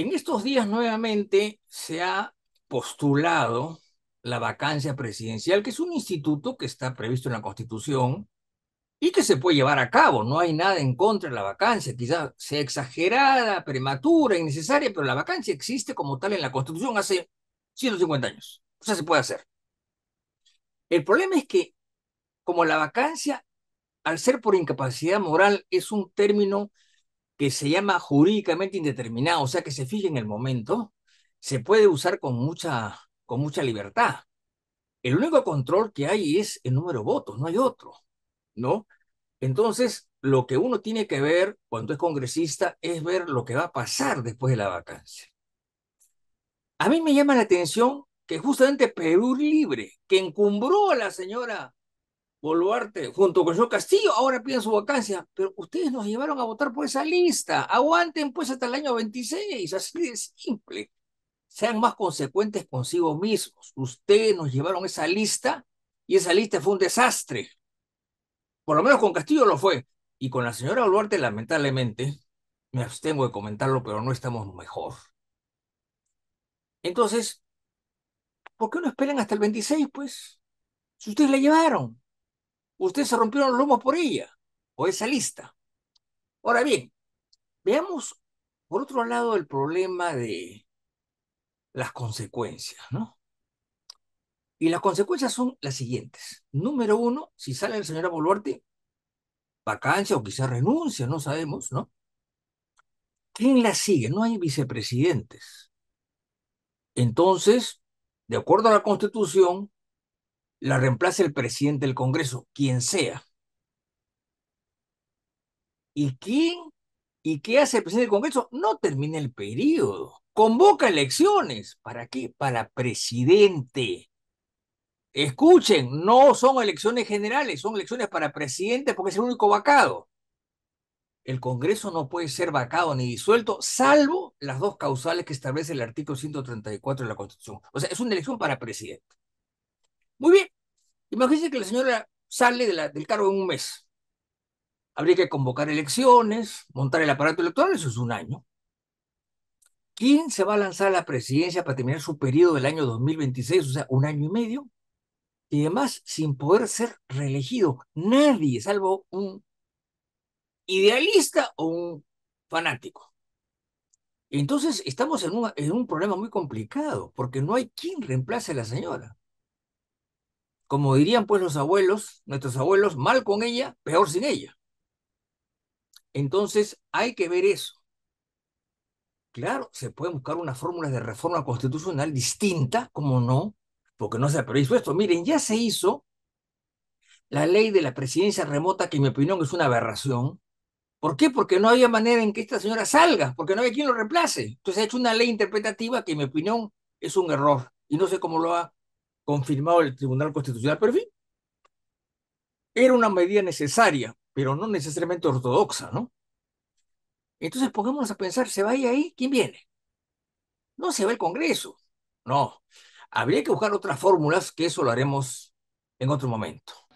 En estos días nuevamente se ha postulado la vacancia presidencial, que es un instituto que está previsto en la Constitución y que se puede llevar a cabo. No hay nada en contra de la vacancia, quizás sea exagerada, prematura, innecesaria, pero la vacancia existe como tal en la Constitución hace 150 años. O sea, se puede hacer. El problema es que como la vacancia, al ser por incapacidad moral, es un término que se llama jurídicamente indeterminado, o sea, que se fije en el momento, se puede usar con mucha, con mucha libertad. El único control que hay es el número de votos, no hay otro, ¿no? Entonces, lo que uno tiene que ver cuando es congresista es ver lo que va a pasar después de la vacancia. A mí me llama la atención que justamente Perú Libre, que encumbró a la señora Boluarte, junto con yo Castillo, ahora piden su vacancia, pero ustedes nos llevaron a votar por esa lista. Aguanten pues hasta el año 26, así de simple. Sean más consecuentes consigo mismos. Ustedes nos llevaron esa lista y esa lista fue un desastre. Por lo menos con Castillo lo fue. Y con la señora Boluarte, lamentablemente, me abstengo de comentarlo, pero no estamos mejor. Entonces, ¿por qué no esperan hasta el 26, pues? Si ustedes la llevaron. Ustedes se rompieron los lomos por ella, o esa lista. Ahora bien, veamos por otro lado el problema de las consecuencias, ¿no? Y las consecuencias son las siguientes. Número uno, si sale el señora Boluarte, vacancia o quizás renuncia, no sabemos, ¿no? ¿Quién la sigue? No hay vicepresidentes. Entonces, de acuerdo a la Constitución, la reemplaza el presidente del Congreso, quien sea. ¿Y quién? ¿Y qué hace el presidente del Congreso? No termina el periodo. Convoca elecciones. ¿Para qué? Para presidente. Escuchen, no son elecciones generales, son elecciones para presidente porque es el único vacado. El Congreso no puede ser vacado ni disuelto, salvo las dos causales que establece el artículo 134 de la Constitución. O sea, es una elección para presidente. Muy bien, Imagínense que la señora sale del cargo en un mes. Habría que convocar elecciones, montar el aparato electoral, eso es un año. ¿Quién se va a lanzar a la presidencia para terminar su periodo del año 2026, o sea, un año y medio? Y además, sin poder ser reelegido, nadie, salvo un idealista o un fanático. Entonces, estamos en en un problema muy complicado, porque no hay quien reemplace a la señora. Como dirían pues los abuelos, nuestros abuelos, mal con ella, peor sin ella. Entonces hay que ver eso. Claro, se puede buscar una fórmula de reforma constitucional distinta, como no, porque no se ha previsto esto. Miren, ya se hizo la ley de la presidencia remota, que en mi opinión es una aberración. ¿Por qué? Porque no había manera en que esta señora salga, porque no había quien lo reemplace. Entonces ha hecho una ley interpretativa que en mi opinión es un error y no sé cómo lo ha confirmado el Tribunal Constitucional. Pero fin, era una medida necesaria, pero no necesariamente ortodoxa, ¿no? Entonces pongámonos a pensar, ¿se va ahí? ¿Quién viene? No se va el Congreso. No. Habría que buscar otras fórmulas, que eso lo haremos en otro momento.